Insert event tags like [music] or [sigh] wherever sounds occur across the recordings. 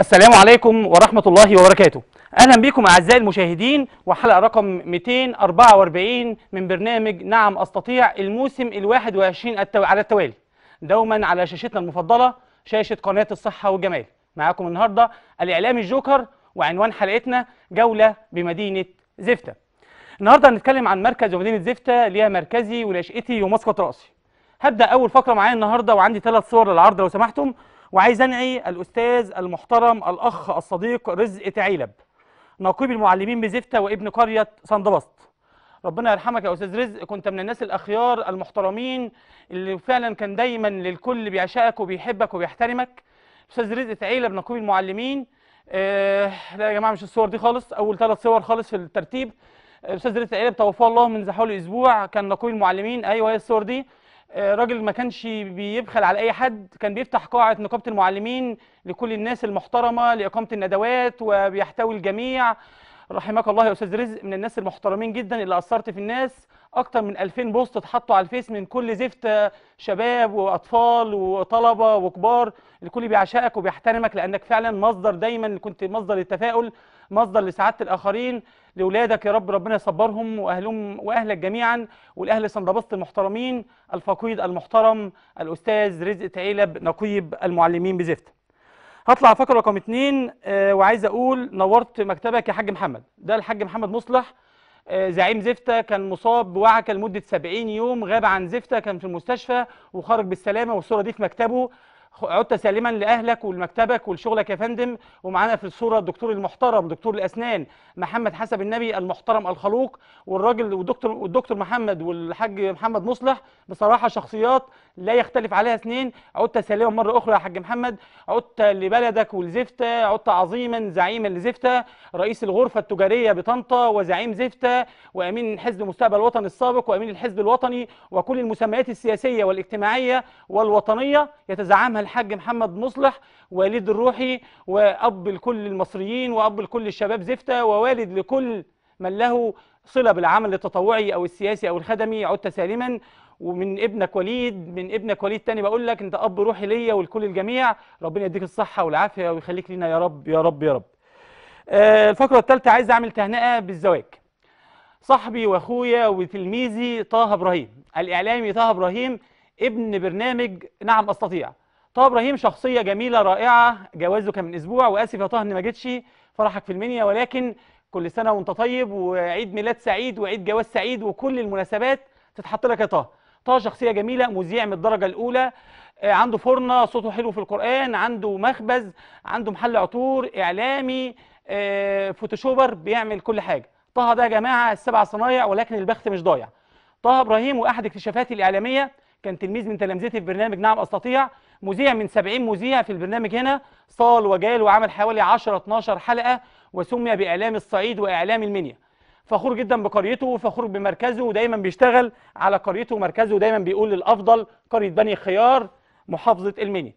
السلام عليكم ورحمة الله وبركاته أهلا بكم أعزائي المشاهدين وحلقة رقم 244 من برنامج نعم أستطيع الموسم الواحد وعشرين على التوالي دوما على شاشتنا المفضلة شاشة قناة الصحة والجمال معاكم النهاردة الإعلامي الجوكر وعنوان حلقتنا جولة بمدينة زفتة النهاردة هنتكلم عن مركز ومدينة زفتة ليها مركزي ولاشئتي ومسقط رأسي هبدأ أول فقرة معايا النهاردة وعندي ثلاث صور للعرض لو سمحتم وعايز أنعي الأستاذ المحترم الأخ الصديق رزق تعيلب نقيب المعلمين بزفتة وابن قرية صندبسط ربنا يرحمك يا استاذ رزق كنت من الناس الاخيار المحترمين اللي فعلا كان دايما للكل بيعشقك وبيحبك وبيحترمك استاذ رزق تعيلب نقيب المعلمين آه لا يا جماعه مش الصور دي خالص اول ثلاث صور خالص في الترتيب استاذ رزق تعيلب توفاه الله من حوالي اسبوع كان نقيب المعلمين ايوه هي الصور دي آه، راجل ما كانش بيبخل على اي حد كان بيفتح قاعه نقابه المعلمين لكل الناس المحترمه لاقامه الندوات وبيحتوي الجميع رحمك الله يا استاذ رزق من الناس المحترمين جدا اللي اثرت في الناس اكتر من 2000 بوست اتحطوا على الفيس من كل زفت آه، شباب واطفال وطلبه وكبار الكل بيعشقك وبيحترمك لانك فعلا مصدر دايما كنت مصدر التفاؤل مصدر لسعادة الآخرين لأولادك يا رب ربنا يصبرهم وأهلهم وأهلك جميعا والأهل سندبسط المحترمين الفقيد المحترم الأستاذ رزق عيلب نقيب المعلمين بزفت هطلع فقرة رقم اثنين آه وعايز أقول نورت مكتبك يا حاج محمد ده الحاج محمد مصلح آه، زعيم زفتة كان مصاب بوعكة لمدة 70 يوم غاب عن زفتة كان في المستشفى وخرج بالسلامة والصورة دي في مكتبه عدت سالما لاهلك ولمكتبك ولشغلك يا فندم ومعانا في الصوره الدكتور المحترم دكتور الاسنان محمد حسب النبي المحترم الخلوق والراجل والدكتور والدكتور محمد والحاج محمد مصلح بصراحه شخصيات لا يختلف عليها اثنين عدت سالما مره اخرى يا حاج محمد عدت لبلدك ولزفته عدت عظيما زعيما لزفته رئيس الغرفه التجاريه بطنطا وزعيم زفته وامين حزب مستقبل الوطن السابق وامين الحزب الوطني وكل المسميات السياسيه والاجتماعيه والوطنيه يتزعمها الحاج محمد مصلح والد الروحي وأب لكل المصريين وأب لكل الشباب زفتة ووالد لكل من له صلة بالعمل التطوعي أو السياسي أو الخدمي عدت سالما ومن ابنك وليد من ابنك وليد تاني بقول لك أنت أب روحي ليا ولكل الجميع ربنا يديك الصحة والعافية ويخليك لنا يا رب يا رب يا رب آه، الفقرة الثالثة عايز أعمل تهنئة بالزواج صاحبي واخويا وتلميذي طه ابراهيم الاعلامي طه ابراهيم ابن برنامج نعم استطيع طه ابراهيم شخصيه جميله رائعه جوازه كان من اسبوع واسف يا طه اني ما جيتش فرحك في المنيا ولكن كل سنه وانت طيب وعيد ميلاد سعيد وعيد جواز سعيد وكل المناسبات تتحط لك يا طه طه شخصيه جميله مذيع من الدرجه الاولى آه، عنده فرنه صوته حلو في القران عنده مخبز عنده محل عطور اعلامي آه، فوتوشوبر بيعمل كل حاجه طه ده يا جماعه السبع صنايع ولكن البخت مش ضايع طه ابراهيم واحد اكتشافاتي الاعلاميه كان تلميذ من تلامذتي في برنامج نعم استطيع مذيع من 70 مذيع في البرنامج هنا صال وجال وعمل حوالي 10 12 حلقه وسمي باعلام الصعيد واعلام المنيا فخور جدا بقريته وفخور بمركزه ودايما بيشتغل على قريته ومركزه ودايما بيقول للافضل قريه بني خيار محافظه المنيا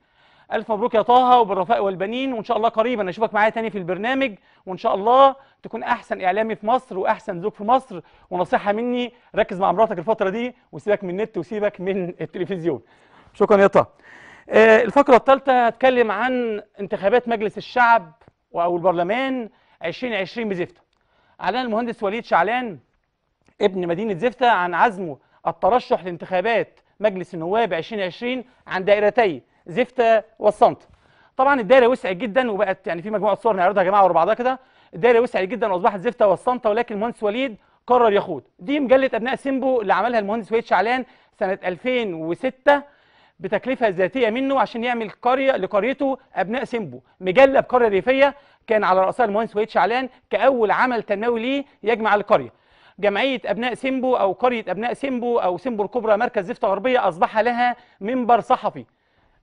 الف مبروك يا طه وبالرفاء والبنين وان شاء الله قريبا اشوفك معايا تاني في البرنامج وان شاء الله تكون احسن اعلامي في مصر واحسن زوج في مصر ونصيحه مني ركز مع مراتك الفتره دي وسيبك من النت وسيبك من التلفزيون شكرا يا طه آه، الفقرة الثالثة هتكلم عن انتخابات مجلس الشعب أو البرلمان 2020 بزفتة أعلن المهندس وليد شعلان ابن مدينة زفتة عن عزمه الترشح لانتخابات مجلس النواب 2020 عن دائرتي زفتة والصمت طبعا الدائرة وسعت جدا وبقت يعني في مجموعة صور نعرضها يا جماعة ورا بعضها كده الدائرة وسعت جدا وأصبحت زفتة والصمت ولكن المهندس وليد قرر يخوض دي مجلة أبناء سيمبو اللي عملها المهندس وليد شعلان سنة 2006 بتكلفه ذاتيه منه عشان يعمل قريه لقريته ابناء سيمبو مجله بقريه ريفيه كان على راسها المهندس وليد شعلان كاول عمل تنموي ليه يجمع القريه جمعيه ابناء سيمبو او قريه ابناء سيمبو او سيمبو الكبرى مركز زفت غربيه اصبح لها منبر صحفي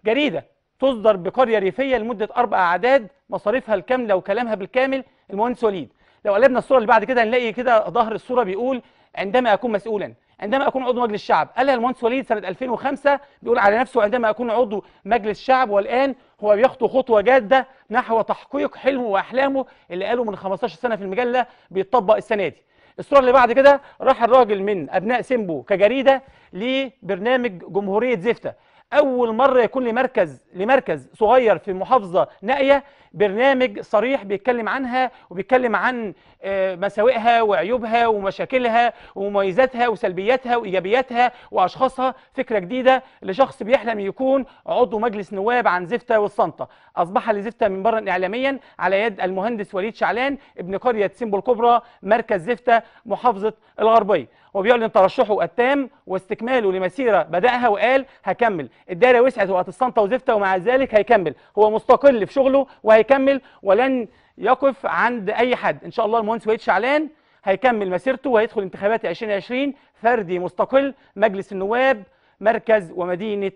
جريده تصدر بقريه ريفيه لمده اربع اعداد مصاريفها الكامله وكلامها بالكامل المهندس وليد لو قلبنا الصوره اللي بعد كده هنلاقي كده ظهر الصوره بيقول عندما اكون مسؤولا عندما أكون عضو مجلس الشعب قالها المهندس وليد سنة 2005 بيقول على نفسه عندما أكون عضو مجلس الشعب والآن هو بيخطو خطوة جادة نحو تحقيق حلمه وأحلامه اللي قاله من 15 سنة في المجلة بيتطبق السنة دي الصورة اللي بعد كده راح الراجل من أبناء سيمبو كجريدة لبرنامج جمهورية زفتة أول مرة يكون لمركز لمركز صغير في محافظة نائية برنامج صريح بيتكلم عنها وبيتكلم عن آه، مساوئها وعيوبها ومشاكلها ومميزاتها وسلبياتها وايجابياتها واشخاصها فكره جديده لشخص بيحلم يكون عضو مجلس نواب عن زفته والصنطه اصبح لزفته منبرا اعلاميا على يد المهندس وليد شعلان ابن قريه سيمبو الكبرى مركز زفته محافظه الغربيه وبيعلن ترشحه التام واستكماله لمسيره بداها وقال هكمل الدايره وسعت وقت الصنطه وزفته ومع ذلك هيكمل هو مستقل في شغله وهي هيكمل ولن يقف عند اي حد ان شاء الله المهندس وليد شعلان هيكمل مسيرته وهيدخل انتخابات 2020 فردي مستقل مجلس النواب مركز ومدينه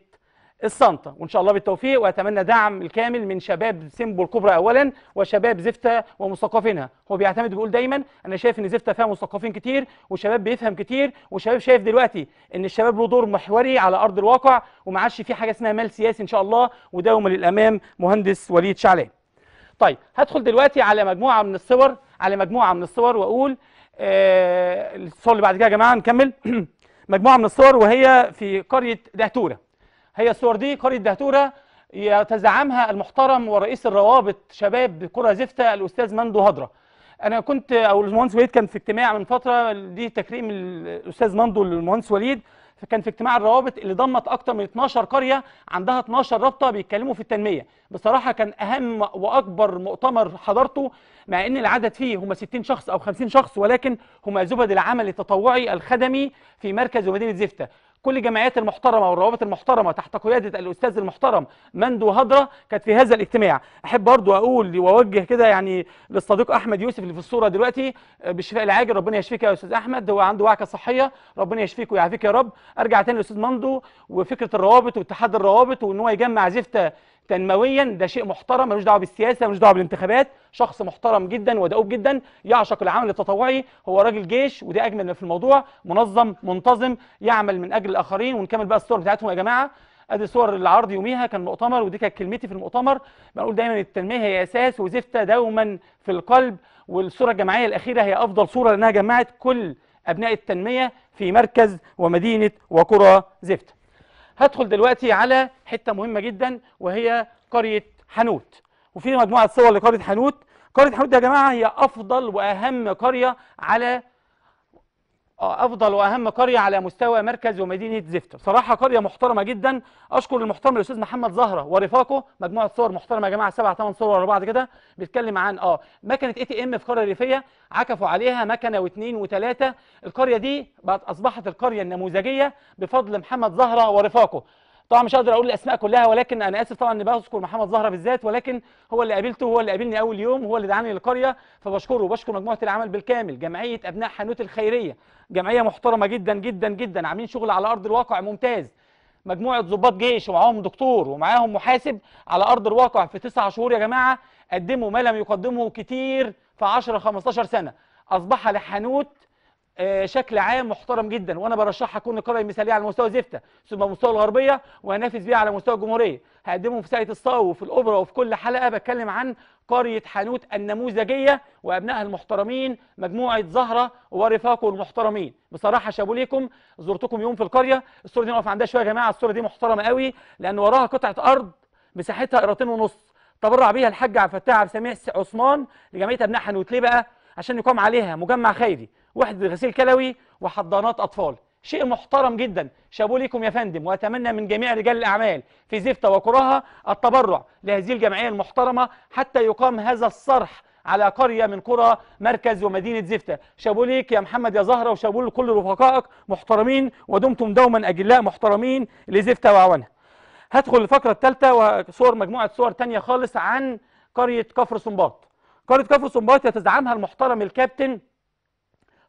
الصنطة وإن شاء الله بالتوفيق وأتمنى دعم الكامل من شباب سيمبو الكبرى أولا وشباب زفتة ومثقفينها هو بيعتمد بيقول دايما أنا شايف إن زفتة فيها مثقفين كتير وشباب بيفهم كتير وشباب شايف دلوقتي إن الشباب له دور محوري على أرض الواقع وما عادش في حاجة اسمها مال سياسي إن شاء الله وداوم للأمام مهندس وليد شعلان طيب هدخل دلوقتي على مجموعة من الصور على مجموعة من الصور وأقول آه الصور اللي بعد كده يا جماعة نكمل [clears throat] مجموعة من الصور وهي في قرية دهتورة هي الصور دي قرية دهتورة يتزعمها المحترم ورئيس الروابط شباب كرة زفتة الأستاذ مندو هضرة انا كنت او المهندس وليد كان في اجتماع من فتره دي تكريم الاستاذ مندو للمهندس وليد فكان في اجتماع الروابط اللي ضمت اكتر من 12 قريه عندها 12 رابطه بيتكلموا في التنميه بصراحه كان اهم واكبر مؤتمر حضرته مع ان العدد فيه هم 60 شخص او 50 شخص ولكن هم زبد العمل التطوعي الخدمي في مركز ومدينه زفته كل الجمعيات المحترمه والروابط المحترمه تحت قياده الاستاذ المحترم مندو هضره كانت في هذا الاجتماع احب برضو اقول واوجه كده يعني للصديق احمد يوسف اللي في الصوره دلوقتي آه، بالشفاء العاجل ربنا يشفيك يا استاذ احمد هو عنده وعكه صحيه ربنا يشفيك ويعافيك يا رب ارجع تاني للاستاذ مندو وفكره الروابط واتحاد الروابط وان هو يجمع زفته تنمويا ده شيء محترم ملوش دعوه بالسياسه ملوش دعوه بالانتخابات شخص محترم جدا ودؤوب جدا يعشق العمل التطوعي هو راجل جيش وده اجمل ما في الموضوع منظم منتظم يعمل من اجل الاخرين ونكمل بقى الصور بتاعتهم يا جماعه ادي صور العرض يوميها كان مؤتمر ودي كانت كلمتي في المؤتمر بقول دايما التنميه هي اساس وزفته دوما في القلب والصوره الجماعيه الاخيره هي افضل صوره لانها جمعت كل ابناء التنميه في مركز ومدينه وقرى زفته هدخل دلوقتي على حته مهمه جدا وهي قريه حنوت وفي مجموعه صور لقريه حنوت قريه حنوت يا جماعه هي افضل واهم قريه على افضل واهم قريه على مستوى مركز ومدينه زفت بصراحه قريه محترمه جدا اشكر المحترم الاستاذ محمد زهره ورفاقه مجموعه صور محترمه يا جماعه سبع ثمان صور ورا بعض كده بيتكلم عن اه مكنه اي تي ام في قريه ريفيه عكفوا عليها مكنه واثنين وثلاثه القريه دي بقت اصبحت القريه النموذجيه بفضل محمد زهره ورفاقه طبعا مش هقدر اقول الاسماء كلها ولكن انا اسف طبعا اني بذكر محمد زهره بالذات ولكن هو اللي قابلته هو اللي قابلني اول يوم هو اللي دعاني للقريه فبشكره وبشكر مجموعه العمل بالكامل جمعيه ابناء حانوت الخيريه جمعيه محترمه جدا جدا جدا عاملين شغل على ارض الواقع ممتاز مجموعه ضباط جيش ومعاهم دكتور ومعاهم محاسب على ارض الواقع في تسعة شهور يا جماعه قدموا ما لم يقدمه كتير في 10 15 سنه اصبح لحانوت آه، شكل عام محترم جدا وانا برشحها تكون القريه المثاليه يعني على مستوى زفته ثم مستوى الغربيه وهنافس بيها على مستوى الجمهوريه هقدمه في ساعه الصاو وفي الاوبرا وفي كل حلقه بتكلم عن قريه حانوت النموذجيه وابنائها المحترمين مجموعه زهره ورفاقه المحترمين بصراحه شابوا ليكم زرتكم يوم في القريه الصوره دي نقف عندها شويه يا جماعه الصوره دي محترمه قوي لان وراها قطعه ارض مساحتها قيرتين ونص تبرع بيها الحاج عبد الفتاح عبد السميع عثمان لجمعيه ابناء حانوت ليه بقى عشان يقام عليها مجمع خيري وحده غسيل كلوي وحضانات اطفال شيء محترم جدا شابوه ليكم يا فندم واتمنى من جميع رجال الاعمال في زفتة وقراها التبرع لهذه الجمعيه المحترمه حتى يقام هذا الصرح على قريه من قرى مركز ومدينه زفته شابوه ليك يا محمد يا زهره وشابوه لكل رفقائك محترمين ودمتم دوما اجلاء محترمين لزفته وعوانها هدخل الفقره الثالثه وصور مجموعه صور ثانيه خالص عن قريه كفر سنباط قريه كفر سنباط يتزعمها المحترم الكابتن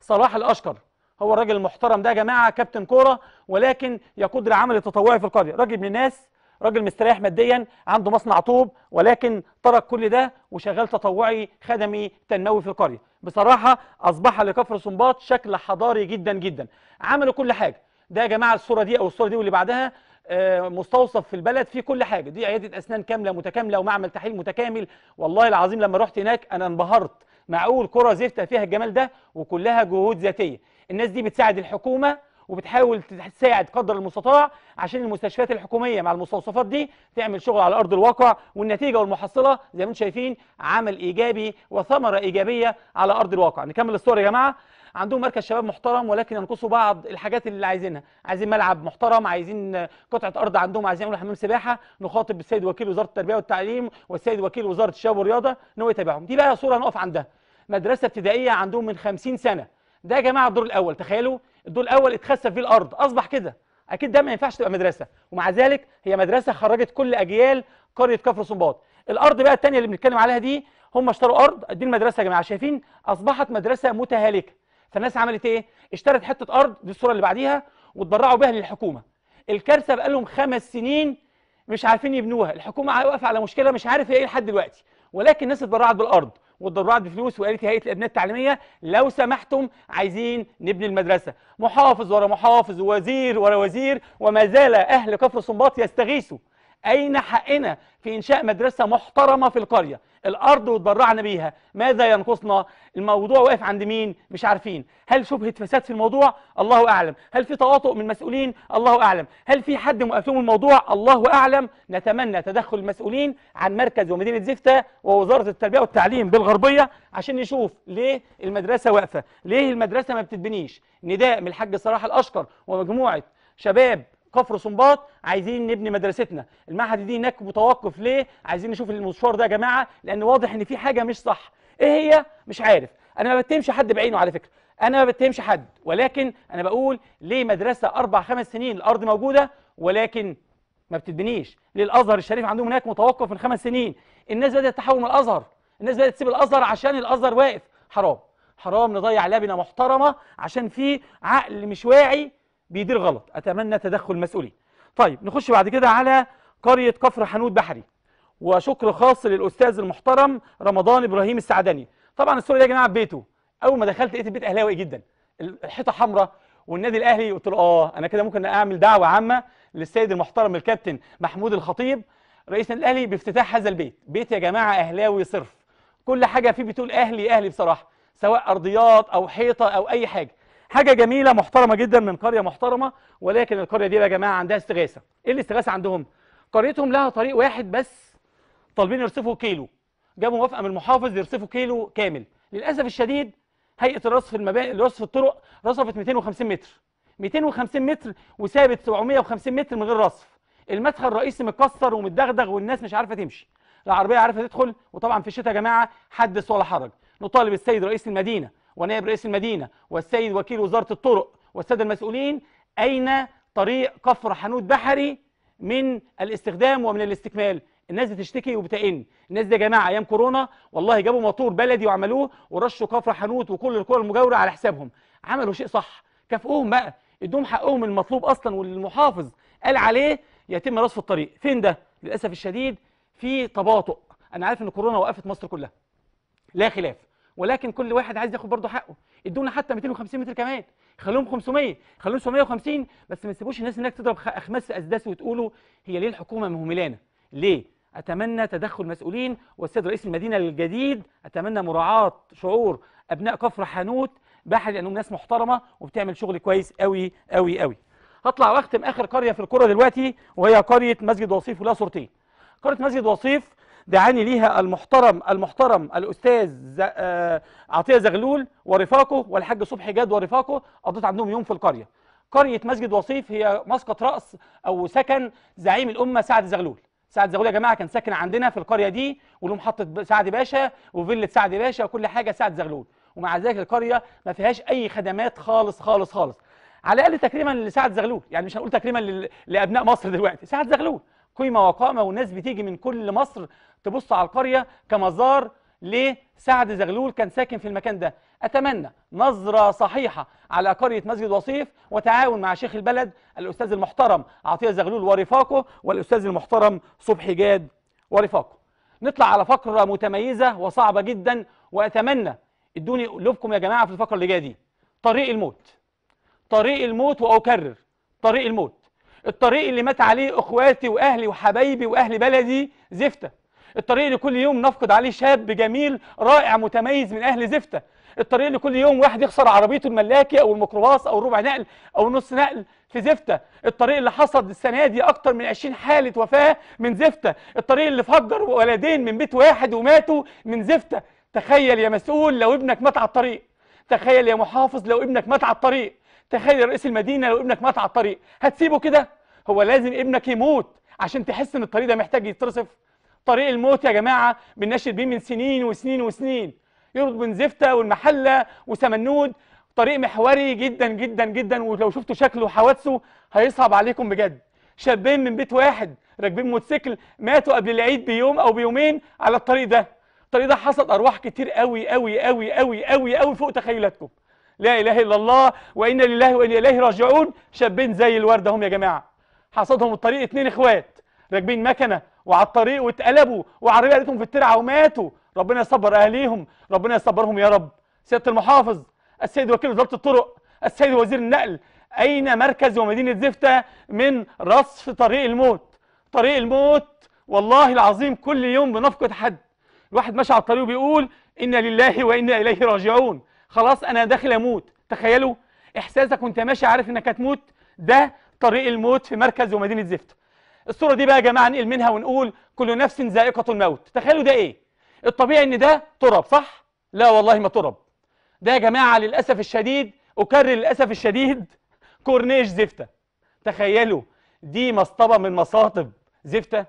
صلاح الاشقر هو الراجل المحترم ده يا جماعه كابتن كوره ولكن يقود العمل التطوعي في القريه راجل من الناس راجل مستريح ماديا عنده مصنع طوب ولكن ترك كل ده وشغال تطوعي خدمي تنموي في القريه بصراحه اصبح لكفر صنباط شكل حضاري جدا جدا عملوا كل حاجه ده يا جماعه الصوره دي او الصوره دي واللي بعدها آه، مستوصف في البلد فيه كل حاجه دي عياده اسنان كامله متكامله ومعمل تحليل متكامل والله العظيم لما رحت هناك انا انبهرت معقول كره زفتة فيها الجمال ده وكلها جهود ذاتيه الناس دي بتساعد الحكومه وبتحاول تساعد قدر المستطاع عشان المستشفيات الحكوميه مع المستوصفات دي تعمل شغل على ارض الواقع والنتيجه والمحصله زي ما انتم شايفين عمل ايجابي وثمره ايجابيه على ارض الواقع نكمل الصور يا جماعه عندهم مركز شباب محترم ولكن ينقصوا بعض الحاجات اللي عايزينها عايزين ملعب محترم عايزين قطعه ارض عندهم عايزين يعملوا حمام سباحه نخاطب السيد وكيل وزاره التربيه والتعليم والسيد وكيل وزاره الشباب والرياضه ان هو يتابعهم دي بقى صوره نقف عندها مدرسه ابتدائيه عندهم من 50 سنه ده يا جماعه الدور الاول تخيلوا الدور الاول اتخسف فيه الارض اصبح كده اكيد ده ما ينفعش تبقى مدرسه ومع ذلك هي مدرسه خرجت كل اجيال قريه كفر صنباط الارض بقى الثانيه اللي بنتكلم عليها دي هم اشتروا ارض دي المدرسه يا جماعه شايفين اصبحت مدرسه متهالكه فالناس عملت ايه اشترت حته ارض دي الصوره اللي بعديها وتبرعوا بها للحكومه الكارثه بقى لهم خمس سنين مش عارفين يبنوها الحكومه واقفه على مشكله مش عارف هي ايه لحد دلوقتي ولكن الناس اتبرعت بالارض وتضربوا بفلوس وقالت هيئه الابناء التعليميه لو سمحتم عايزين نبني المدرسه محافظ ورا محافظ ووزير ورا وزير وما زال اهل كفر الصنباط يستغيثوا أين حقنا في إنشاء مدرسة محترمة في القرية الأرض وتبرعنا بيها ماذا ينقصنا الموضوع واقف عند مين مش عارفين هل شبهة فساد في الموضوع الله أعلم هل في تواطؤ من مسؤولين الله أعلم هل في حد مؤثم الموضوع الله أعلم نتمنى تدخل المسؤولين عن مركز ومدينة زفتة ووزارة التربية والتعليم بالغربية عشان نشوف ليه المدرسة واقفة ليه المدرسة ما بتتبنيش نداء من الحاج صلاح الأشقر ومجموعة شباب كفر صنباط عايزين نبني مدرستنا المعهد دي هناك متوقف ليه عايزين نشوف المشوار ده يا جماعه لان واضح ان في حاجه مش صح ايه هي مش عارف انا ما بتهمش حد بعينه على فكره انا ما بتهمش حد ولكن انا بقول ليه مدرسه اربع خمس سنين الارض موجوده ولكن ما بتتبنيش ليه الازهر الشريف عندهم هناك متوقف من خمس سنين الناس بدات تحول من الازهر الناس بدات تسيب الازهر عشان الازهر واقف حرام حرام نضيع لبنه محترمه عشان في عقل مش واعي بيدير غلط أتمنى تدخل مسؤولين طيب نخش بعد كده على قرية كفر حنود بحري وشكر خاص للأستاذ المحترم رمضان إبراهيم السعداني طبعا الصورة دي يا جماعة في بيته أول ما دخلت لقيت البيت أهلاوي جدا الحيطة حمراء والنادي الأهلي قلت له آه أنا كده ممكن أعمل دعوة عامة للسيد المحترم الكابتن محمود الخطيب رئيس النادي الأهلي بافتتاح هذا البيت بيت يا جماعة أهلاوي صرف كل حاجة فيه بتقول أهلي أهلي بصراحة سواء أرضيات أو حيطة أو أي حاجة حاجه جميله محترمه جدا من قريه محترمه ولكن القريه دي يا جماعه عندها استغاثه ايه الاستغاثه عندهم قريتهم لها طريق واحد بس طالبين يرصفوا كيلو جابوا موافقه من المحافظ يرصفوا كيلو كامل للاسف الشديد هيئه الرصف المباني رصف الطرق رصفت 250 متر 250 متر وسابت 750 متر من غير رصف المدخل الرئيسي متكسر ومتدغدغ والناس مش عارفه تمشي العربيه عارفه تدخل وطبعا في الشتاء يا جماعه حدث ولا حرج نطالب السيد رئيس المدينه ونائب رئيس المدينة والسيد وكيل وزارة الطرق والسادة المسؤولين أين طريق كفر حانوت بحري من الاستخدام ومن الاستكمال الناس بتشتكي وبتئن الناس دي يا جماعه ايام كورونا والله جابوا موتور بلدي وعملوه ورشوا كفر حنوت وكل الكره المجاوره على حسابهم عملوا شيء صح كافئوهم بقى ادوهم حقهم المطلوب اصلا والمحافظ قال عليه يتم رصف الطريق فين ده للاسف الشديد في تباطؤ انا عارف ان كورونا وقفت مصر كلها لا خلاف ولكن كل واحد عايز ياخد برضه حقه ادونا حتى 250 متر كمان خلوهم 500 خلوهم 750 بس ما تسيبوش الناس هناك تضرب اخماس اسداس وتقولوا هي ليه الحكومه مهملانا ليه اتمنى تدخل مسؤولين والسيد رئيس المدينه الجديد اتمنى مراعاه شعور ابناء كفر حانوت بحري لانهم ناس محترمه وبتعمل شغل كويس قوي قوي قوي هطلع واختم اخر قريه في الكره دلوقتي وهي قريه مسجد وصيف ولا صورتين قريه مسجد وصيف دعاني ليها المحترم المحترم الأستاذ آه، عطية زغلول ورفاقه والحاج صبحي جاد ورفاقه قضيت عندهم يوم في القرية قرية مسجد وصيف هي مسقط رأس أو سكن زعيم الأمة سعد زغلول سعد زغلول يا جماعه كان ساكن عندنا في القريه دي وله محطه سعد باشا وفيله سعد باشا وكل حاجه سعد زغلول ومع ذلك القريه ما فيهاش اي خدمات خالص خالص خالص على الاقل تكريما لسعد زغلول يعني مش هنقول تكريما لابناء مصر دلوقتي سعد زغلول قيمه وقامه وناس بتيجي من كل مصر تبص على القرية كمزار لسعد زغلول كان ساكن في المكان ده أتمنى نظرة صحيحة على قرية مسجد وصيف وتعاون مع شيخ البلد الأستاذ المحترم عطية زغلول ورفاقه والأستاذ المحترم صبحي جاد ورفاقه نطلع على فقرة متميزة وصعبة جدا وأتمنى ادوني قلوبكم يا جماعة في الفقرة اللي جاية دي طريق الموت طريق الموت وأكرر طريق الموت الطريق اللي مات عليه اخواتي واهلي وحبايبي واهل بلدي زفته الطريق اللي كل يوم نفقد عليه شاب جميل رائع متميز من اهل زفته الطريق اللي كل يوم واحد يخسر عربيته الملاكي او الميكروباص او الربع نقل او نص نقل في زفته الطريق اللي حصد السنه دي اكتر من 20 حاله وفاه من زفته الطريق اللي فجر ولدين من بيت واحد وماتوا من زفته تخيل يا مسؤول لو ابنك مات على الطريق تخيل يا محافظ لو ابنك مات على الطريق تخيل يا رئيس المدينه لو ابنك مات على الطريق هتسيبه كده هو لازم ابنك يموت عشان تحس ان الطريق ده محتاج يترصف طريق الموت يا جماعه بنناشد بيه من سنين وسنين وسنين يربط بين زفته والمحله وسمنود طريق محوري جدا جدا جدا ولو شفتوا شكله وحوادثه هيصعب عليكم بجد شابين من بيت واحد راكبين موتوسيكل ماتوا قبل العيد بيوم او بيومين على الطريق ده الطريق ده حصل ارواح كتير قوي قوي قوي قوي قوي قوي فوق تخيلاتكم لا اله الا الله وانا لله وانا اليه راجعون شابين زي الورده هم يا جماعه حصدهم الطريق اتنين اخوات راكبين مكنه وعلى الطريق واتقلبوا وعربيه لقيتهم في الترعه وماتوا ربنا يصبر اهاليهم ربنا يصبرهم يا رب سياده المحافظ السيد وكيل وزاره الطرق السيد وزير النقل اين مركز ومدينه زفته من رصف طريق الموت طريق الموت والله العظيم كل يوم بنفقد حد الواحد ماشي على الطريق وبيقول انا لله وانا اليه راجعون خلاص انا داخل اموت تخيلوا احساسك وانت ماشي عارف انك هتموت ده طريق الموت في مركز ومدينه زفته الصورة دي بقى يا جماعة نقل منها ونقول كل نفس ذائقة الموت تخيلوا ده إيه الطبيعي إن ده تراب صح لا والله ما تراب ده يا جماعة للأسف الشديد أكرر للأسف الشديد [laughs] كورنيش زفتة تخيلوا دي مصطبة من مصاطب زفتة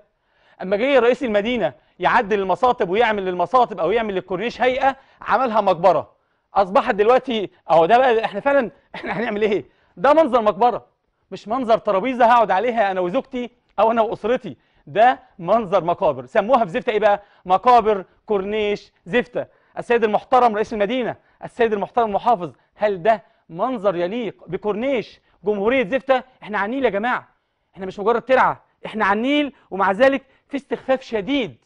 أما جه رئيس المدينة يعدل المصاطب ويعمل للمصاطب أو يعمل للكورنيش هيئة عملها مقبرة أصبحت دلوقتي أهو ده بقى إحنا فعلا إحنا هنعمل إيه ده منظر مقبرة مش منظر ترابيزة هقعد عليها أنا وزوجتي او انا واسرتي ده منظر مقابر سموها في زفته ايه بقى مقابر كورنيش زفته السيد المحترم رئيس المدينه السيد المحترم المحافظ هل ده منظر يليق بكورنيش جمهوريه زفته احنا على النيل يا جماعه احنا مش مجرد ترعه احنا على النيل ومع ذلك في استخفاف شديد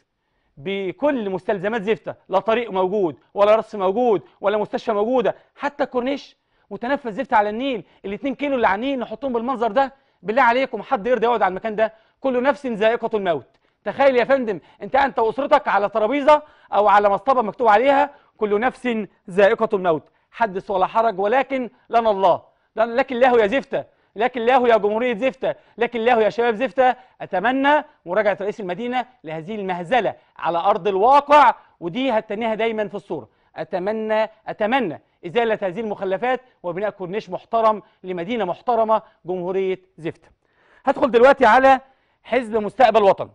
بكل مستلزمات زفته لا طريق موجود ولا رص موجود ولا مستشفى موجوده حتى الكورنيش متنفس زفته على النيل الاثنين كيلو اللي على النيل نحطهم بالمنظر ده بالله عليكم حد يرضى يقعد على المكان ده كل نفس ذائقه الموت تخيل يا فندم انت انت واسرتك على ترابيزه او على مصطبه مكتوب عليها كل نفس ذائقه الموت حدث ولا حرج ولكن لنا الله لكن الله يا زفته لكن الله يا جمهوريه زفته لكن الله يا شباب زفته اتمنى مراجعه رئيس المدينه لهذه المهزله على ارض الواقع ودي هتنيها دايما في الصوره اتمنى اتمنى إزالة هذه المخلفات وبناء كورنيش محترم لمدينة محترمة جمهورية زفت هدخل دلوقتي على حزب مستقبل وطن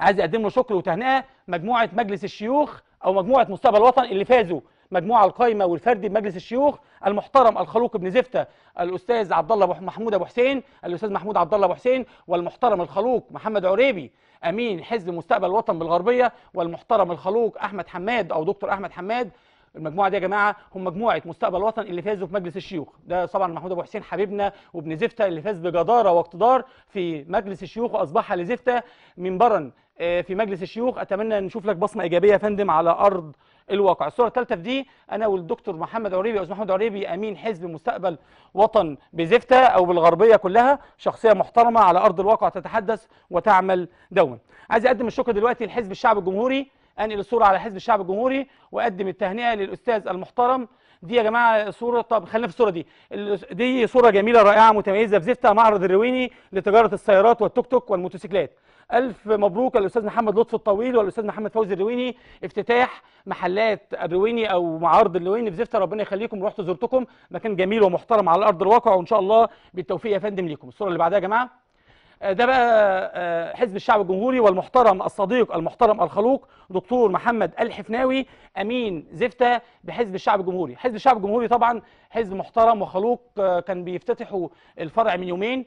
عايز أقدم له شكر وتهنئة مجموعة مجلس الشيوخ أو مجموعة مستقبل وطن اللي فازوا مجموعة القايمة والفردي بمجلس الشيوخ المحترم الخلوق ابن زفتة الأستاذ عبد الله محمود أبو حسين الأستاذ محمود عبد الله أبو حسين والمحترم الخلوق محمد عريبي أمين حزب مستقبل الوطن بالغربية والمحترم الخلوق أحمد حماد أو دكتور أحمد حماد المجموعه دي يا جماعه هم مجموعه مستقبل وطن اللي فازوا في مجلس الشيوخ ده طبعا محمود ابو حسين حبيبنا وابن زفته اللي فاز بجداره واقتدار في مجلس الشيوخ واصبح لزفته منبرا آه، في مجلس الشيوخ اتمنى نشوف لك بصمه ايجابيه يا فندم على ارض الواقع الصوره الثالثه في دي انا والدكتور محمد عريبي استاذ محمد عريبي امين حزب مستقبل وطن بزفته او بالغربيه كلها شخصيه محترمه على ارض الواقع تتحدث وتعمل دوما عايز اقدم الشكر دلوقتي لحزب الشعب الجمهوري انقل الصوره على حزب الشعب الجمهوري واقدم التهنئه للاستاذ المحترم دي يا جماعه صوره طب خلينا في الصوره دي دي صوره جميله رائعه متميزه في زفته معرض الرويني لتجاره السيارات والتوك توك والموتوسيكلات الف مبروك للاستاذ محمد لطفي الطويل والاستاذ محمد فوزي الرويني افتتاح محلات الرويني او معارض الرويني في زفته ربنا يخليكم رحت زرتكم مكان جميل ومحترم على ارض الواقع وان شاء الله بالتوفيق يا فندم ليكم الصوره اللي بعدها يا جماعه آه، ده بقى آه، حزب الشعب الجمهوري والمحترم الصديق المحترم الخلوق دكتور محمد الحفناوي امين زفته بحزب الشعب الجمهوري حزب الشعب الجمهوري طبعا حزب محترم وخلوق آه، كان بيفتتحوا الفرع من يومين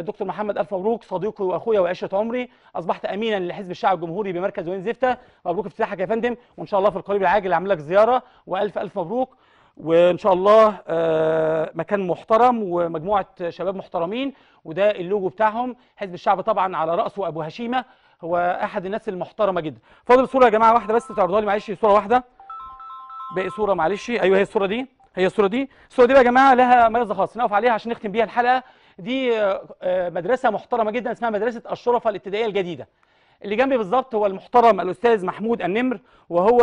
دكتور محمد الف مبروك صديقي واخويا وعشره عمري اصبحت امينا لحزب الشعب الجمهوري بمركز وين زفته مبروك افتتاحك يا فندم وان شاء الله في القريب العاجل اعمل لك زياره والف الف مبروك وان شاء الله آه، مكان محترم ومجموعه شباب محترمين وده اللوجو بتاعهم حزب الشعب طبعا على راسه ابو هشيمه هو احد الناس المحترمه جدا فاضل صوره يا جماعه واحده بس تعرضوها لي معلش صوره واحده باقي صوره معلش ايوه هي الصوره دي هي الصوره دي الصوره دي بقى يا جماعه لها مغزى خاص نقف عليها عشان نختم بيها الحلقه دي آه، آه، مدرسه محترمه جدا اسمها مدرسه الشرفه الابتدائيه الجديده اللي جنبي بالظبط هو المحترم الاستاذ محمود النمر وهو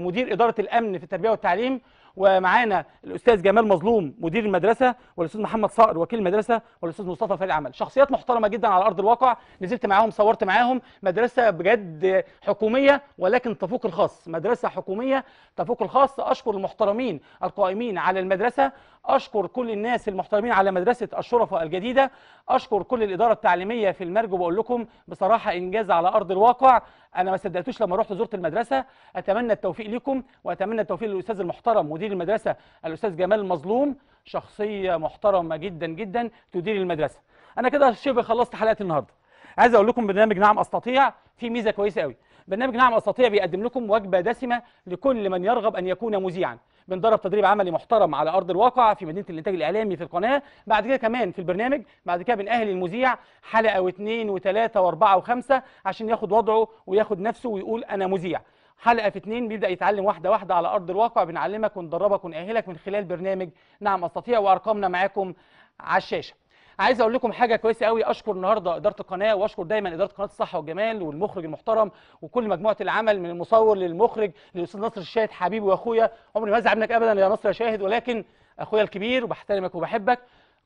مدير اداره الامن في التربيه والتعليم ومعانا الاستاذ جمال مظلوم مدير المدرسه والاستاذ محمد صقر وكيل المدرسه والاستاذ مصطفى فادي عمل شخصيات محترمه جدا على ارض الواقع نزلت معاهم صورت معاهم مدرسه بجد حكوميه ولكن تفوق الخاص مدرسه حكوميه تفوق الخاص اشكر المحترمين القائمين على المدرسه أشكر كل الناس المحترمين على مدرسة الشرفاء الجديدة أشكر كل الإدارة التعليمية في المرج وبقول لكم بصراحة إنجاز على أرض الواقع أنا ما صدقتوش لما رحت زرت المدرسة أتمنى التوفيق لكم وأتمنى التوفيق للأستاذ المحترم مدير المدرسة الأستاذ جمال المظلوم شخصية محترمة جدا جدا تدير المدرسة أنا كده شبه خلصت حلقة النهاردة عايز أقول لكم برنامج نعم أستطيع فيه ميزة كويسة قوي برنامج نعم أستطيع بيقدم لكم وجبة دسمة لكل من يرغب أن يكون مذيعا بندرب تدريب عملي محترم على ارض الواقع في مدينه الانتاج الاعلامي في القناه بعد كده كمان في البرنامج بعد كده بنأهل المذيع حلقه واثنين وثلاثه واربعه وخمسه عشان ياخد وضعه وياخد نفسه ويقول انا مذيع حلقه في اثنين بيبدا يتعلم واحده واحده على ارض الواقع بنعلمك وندربك ونأهلك من خلال برنامج نعم استطيع وارقامنا معاكم على الشاشه عايز اقول لكم حاجه كويسه قوي اشكر النهارده اداره القناه واشكر دايما اداره قناه الصحه والجمال والمخرج المحترم وكل مجموعه العمل من المصور للمخرج للاستاذ نصر الشاهد حبيبي واخويا عمري ما ازعل منك ابدا يا نصر يا شاهد ولكن اخويا الكبير وبحترمك وبحبك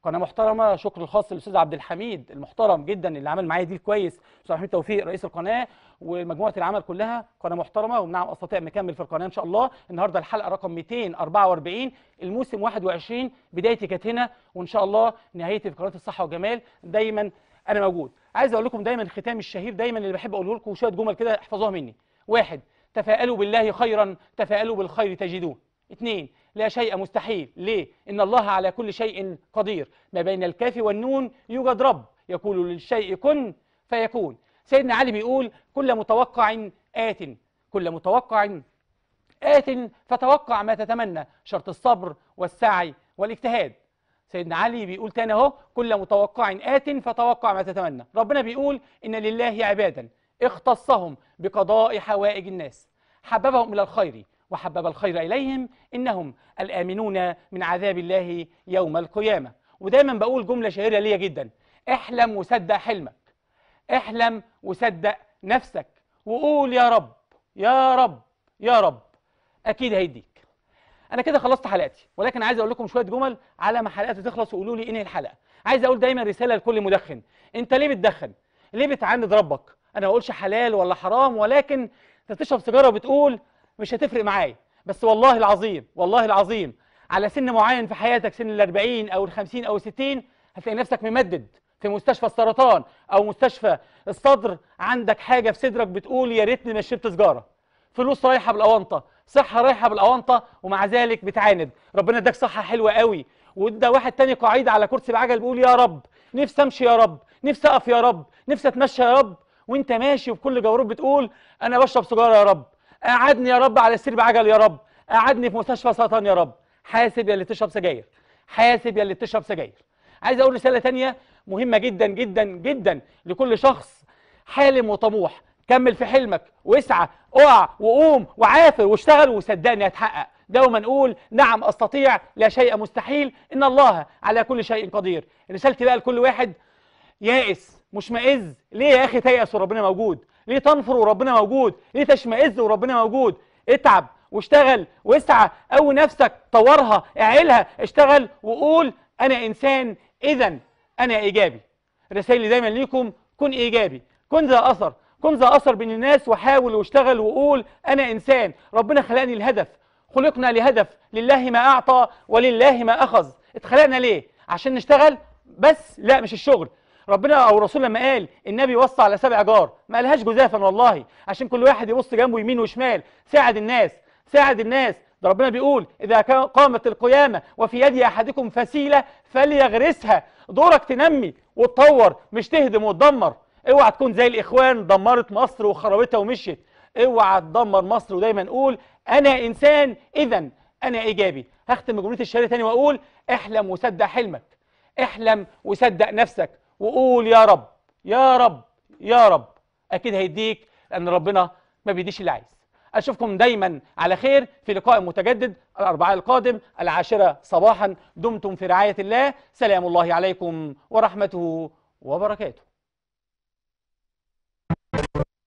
قناه محترمه شكر الخاص للاستاذ عبد الحميد المحترم جدا اللي عمل معايا دي كويس استاذ حميد توفيق رئيس القناه ومجموعه العمل كلها قناه محترمه ونعم استطيع مكمل في القناه ان شاء الله النهارده الحلقه رقم 244 الموسم 21 بدايتي كانت هنا وان شاء الله نهايتي في قناه الصحه والجمال دايما انا موجود عايز اقول لكم دايما ختام الشهير دايما اللي بحب اقوله لكم شويه جمل كده احفظوها مني واحد تفاءلوا بالله خيرا تفاءلوا بالخير تجدوه اثنين لا شيء مستحيل ليه؟ إن الله على كل شيء قدير ما بين الكاف والنون يوجد رب يقول للشيء كن فيكون سيدنا علي بيقول كل متوقع آت كل متوقع آت فتوقع ما تتمنى شرط الصبر والسعي والاجتهاد سيدنا علي بيقول تاني اهو كل متوقع آت فتوقع ما تتمنى ربنا بيقول إن لله عبادا اختصهم بقضاء حوائج الناس حببهم إلى الخير وحبب الخير إليهم إنهم الآمنون من عذاب الله يوم القيامة ودايما بقول جملة شهيرة ليا جدا احلم وصدق حلمك احلم وصدق نفسك وقول يا رب يا رب يا رب أكيد هيديك أنا كده خلصت حلقتي ولكن عايز أقول لكم شوية جمل على ما حلقاتي تخلص وقولوا لي إنهي الحلقة عايز أقول دايما رسالة لكل مدخن أنت ليه بتدخن؟ ليه بتعاند ربك؟ أنا ما أقولش حلال ولا حرام ولكن أنت بتشرب سيجارة وبتقول مش هتفرق معايا بس والله العظيم والله العظيم على سن معين في حياتك سن ال 40 او ال 50 او ال 60 هتلاقي نفسك ممدد في مستشفى السرطان او مستشفى الصدر عندك حاجه في صدرك بتقول يا ريتني ما شربت سجاره فلوس رايحه بالاونطه صحه رايحه بالاونطه ومع ذلك بتعاند ربنا اداك صحه حلوه قوي وده واحد تاني قاعد على كرسي العجل بيقول يا رب نفسي امشي يا رب نفسي اقف يا رب نفسي اتمشى يا رب وانت ماشي كل جوروب بتقول انا بشرب سجاره يا رب قعدني يا رب على السرير بعجل يا رب قعدني في مستشفى سرطان يا رب حاسب يا اللي بتشرب سجاير حاسب يا اللي بتشرب سجاير عايز اقول رساله ثانيه مهمه جدا جدا جدا لكل شخص حالم وطموح كمل في حلمك واسعى اقع وقوم وعافر واشتغل وصدقني هتحقق دوما نقول نعم استطيع لا شيء مستحيل ان الله على كل شيء قدير رسالتي بقى لكل واحد يائس مشمئز ليه يا اخي تيأس وربنا موجود ليه تنفر وربنا موجود ليه تشمئز وربنا موجود اتعب واشتغل واسعى قوي نفسك طورها اعيلها اشتغل وقول انا انسان اذا انا ايجابي رسائلي دايما ليكم كن ايجابي كن ذا اثر كن ذا اثر بين الناس وحاول واشتغل وقول انا انسان ربنا خلقني لهدف خلقنا لهدف لله ما اعطى ولله ما اخذ اتخلقنا ليه عشان نشتغل بس لا مش الشغل ربنا او رسول لما قال النبي وصى على سبع جار ما قالهاش جزافا والله عشان كل واحد يبص جنبه يمين وشمال ساعد الناس ساعد الناس ده ربنا بيقول إذا قامت القيامة وفي يد أحدكم فسيلة فليغرسها دورك تنمي وتطور مش تهدم وتدمر اوعى تكون زي الإخوان دمرت مصر وخربتها ومشيت اوعى تدمر مصر ودايما اقول أنا إنسان إذا أنا إيجابي هختم جمله الشهر تاني وأقول احلم وصدق حلمك احلم وصدق نفسك وقول يا رب يا رب يا رب اكيد هيديك لان ربنا ما بيديش اللي عايز اشوفكم دايما على خير في لقاء متجدد الاربعاء القادم العاشره صباحا دمتم في رعايه الله سلام الله عليكم ورحمته وبركاته